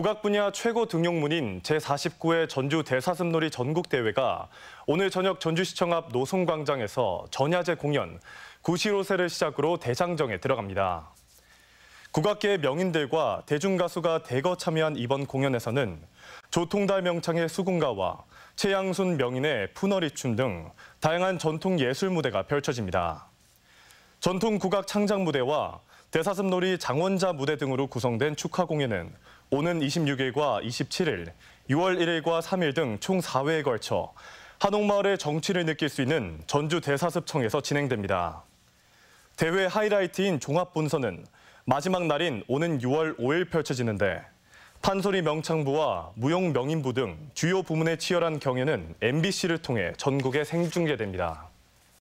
국악 분야 최고 등용문인 제49회 전주 대사슴놀이 전국대회가 오늘 저녁 전주시청 앞 노송광장에서 전야제 공연, 구시로세를 시작으로 대장정에 들어갑니다. 국악계의 명인들과 대중가수가 대거 참여한 이번 공연에서는 조통달 명창의 수군가와 최양순 명인의 푸너리춤 등 다양한 전통 예술 무대가 펼쳐집니다. 전통 국악 창작 무대와 대사슴놀이 장원자 무대 등으로 구성된 축하 공연은 오는 26일과 27일, 6월 1일과 3일 등 총 4회에 걸쳐 한옥마을의 정취를 느낄 수 있는 전주 대사습청에서 진행됩니다. 대회 하이라이트인 종합본선은 마지막 날인 오는 6월 5일 펼쳐지는데 판소리 명창부와 무용 명인부 등 주요 부문의 치열한 경연은 MBC를 통해 전국에 생중계됩니다.